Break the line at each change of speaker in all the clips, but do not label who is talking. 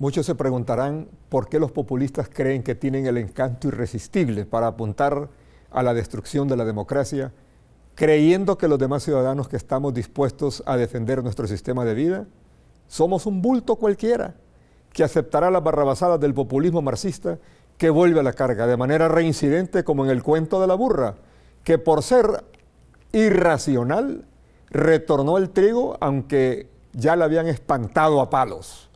Muchos se preguntarán por qué los populistas creen que tienen el encanto irresistible para apuntar a la destrucción de la democracia, creyendo que los demás ciudadanos que estamos dispuestos a defender nuestro sistema de vida somos un bulto cualquiera que aceptará las barrabasadas del populismo marxista que vuelve a la carga de manera reincidente como en el cuento de la burra, que por ser irracional retornó el trigo aunque ya la habían espantado a palos.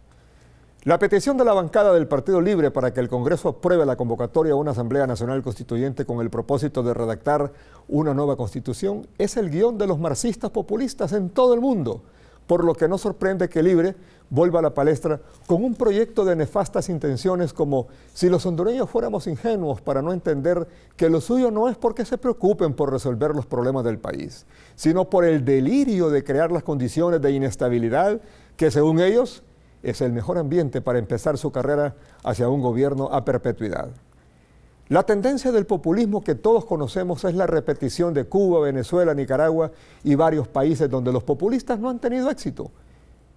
La petición de la bancada del Partido Libre para que el Congreso apruebe la convocatoria a una Asamblea Nacional Constituyente con el propósito de redactar una nueva constitución es el guión de los marxistas populistas en todo el mundo, por lo que no sorprende que Libre vuelva a la palestra con un proyecto de nefastas intenciones como si los hondureños fuéramos ingenuos para no entender que lo suyo no es porque se preocupen por resolver los problemas del país, sino por el delirio de crear las condiciones de inestabilidad que según ellos es el mejor ambiente para empezar su carrera hacia un gobierno a perpetuidad. La tendencia del populismo que todos conocemos es la repetición de Cuba, Venezuela, Nicaragua y varios países donde los populistas no han tenido éxito,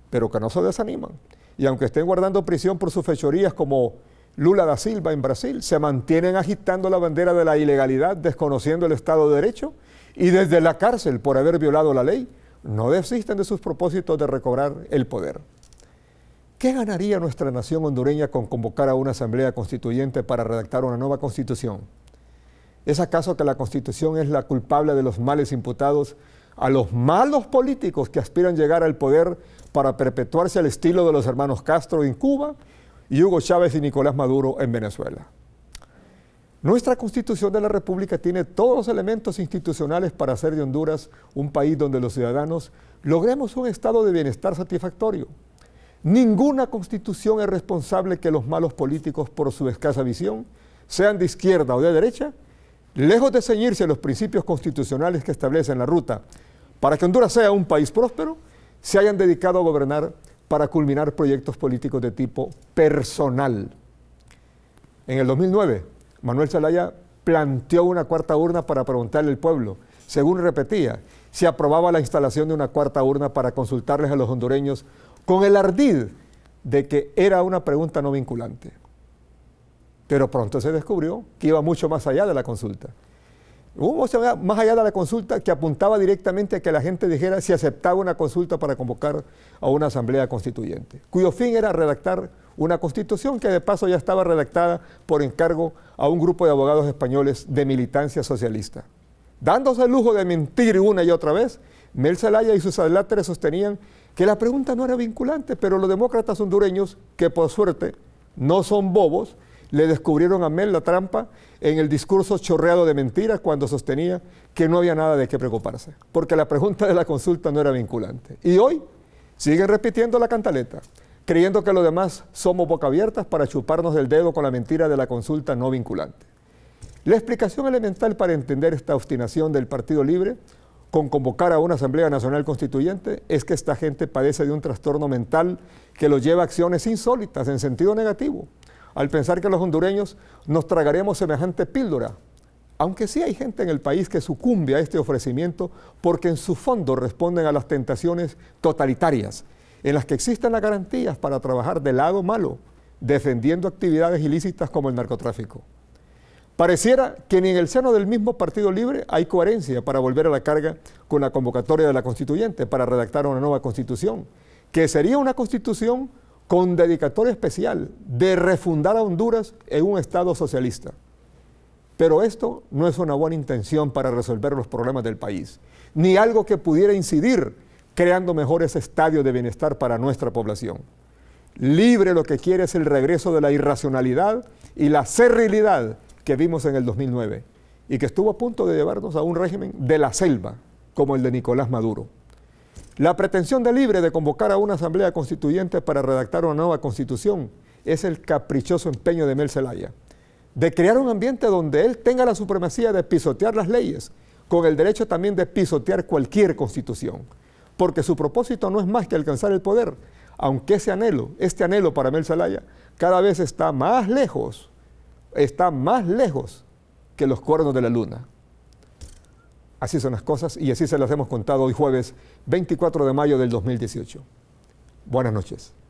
pero que no se desaniman. Y aunque estén guardando prisión por sus fechorías como Lula da Silva en Brasil, se mantienen agitando la bandera de la ilegalidad, desconociendo el Estado de Derecho y desde la cárcel por haber violado la ley, no desisten de sus propósitos de recobrar el poder. ¿Qué ganaría nuestra nación hondureña con convocar a una asamblea constituyente para redactar una nueva constitución? ¿Es acaso que la constitución es la culpable de los males imputados a los malos políticos que aspiran llegar al poder para perpetuarse al estilo de los hermanos Castro en Cuba y Hugo Chávez y Nicolás Maduro en Venezuela? Nuestra constitución de la República tiene todos los elementos institucionales para hacer de Honduras un país donde los ciudadanos logremos un estado de bienestar satisfactorio Ninguna constitución es responsable que los malos políticos, por su escasa visión, sean de izquierda o de derecha, lejos de ceñirse a los principios constitucionales que establecen la ruta para que Honduras sea un país próspero, se hayan dedicado a gobernar para culminar proyectos políticos de tipo personal. En el 2009, Manuel Zelaya planteó una cuarta urna para preguntarle al pueblo, según repetía, si aprobaba la instalación de una cuarta urna para consultarles a los hondureños con el ardid de que era una pregunta no vinculante. Pero pronto se descubrió que iba mucho más allá de la consulta. Hubo más allá de la consulta que apuntaba directamente a que la gente dijera si aceptaba una consulta para convocar a una asamblea constituyente, cuyo fin era redactar una constitución que de paso ya estaba redactada por encargo a un grupo de abogados españoles de militancia socialista. Dándose el lujo de mentir una y otra vez, Mel y sus adláteres sostenían que la pregunta no era vinculante, pero los demócratas hondureños, que por suerte no son bobos, le descubrieron a Mel la trampa en el discurso chorreado de mentiras cuando sostenía que no había nada de qué preocuparse, porque la pregunta de la consulta no era vinculante. Y hoy siguen repitiendo la cantaleta, creyendo que los demás somos boca abiertas para chuparnos del dedo con la mentira de la consulta no vinculante. La explicación elemental para entender esta obstinación del Partido Libre con convocar a una Asamblea Nacional Constituyente es que esta gente padece de un trastorno mental que los lleva a acciones insólitas en sentido negativo, al pensar que los hondureños nos tragaremos semejante píldora. Aunque sí hay gente en el país que sucumbe a este ofrecimiento porque en su fondo responden a las tentaciones totalitarias, en las que existen las garantías para trabajar del lado malo, defendiendo actividades ilícitas como el narcotráfico. Pareciera que ni en el seno del mismo Partido Libre hay coherencia para volver a la carga con la convocatoria de la constituyente para redactar una nueva constitución, que sería una constitución con dedicatoria especial de refundar a Honduras en un Estado socialista. Pero esto no es una buena intención para resolver los problemas del país, ni algo que pudiera incidir creando mejores estadios de bienestar para nuestra población. Libre lo que quiere es el regreso de la irracionalidad y la serrilidad que vimos en el 2009 y que estuvo a punto de llevarnos a un régimen de la selva, como el de Nicolás Maduro. La pretensión de Libre de convocar a una asamblea constituyente para redactar una nueva constitución es el caprichoso empeño de Mel Zelaya, de crear un ambiente donde él tenga la supremacía de pisotear las leyes, con el derecho también de pisotear cualquier constitución, porque su propósito no es más que alcanzar el poder, aunque ese anhelo, este anhelo para Mel Zelaya, cada vez está más lejos está más lejos que los cuernos de la luna. Así son las cosas y así se las hemos contado hoy jueves 24 de mayo del 2018. Buenas noches.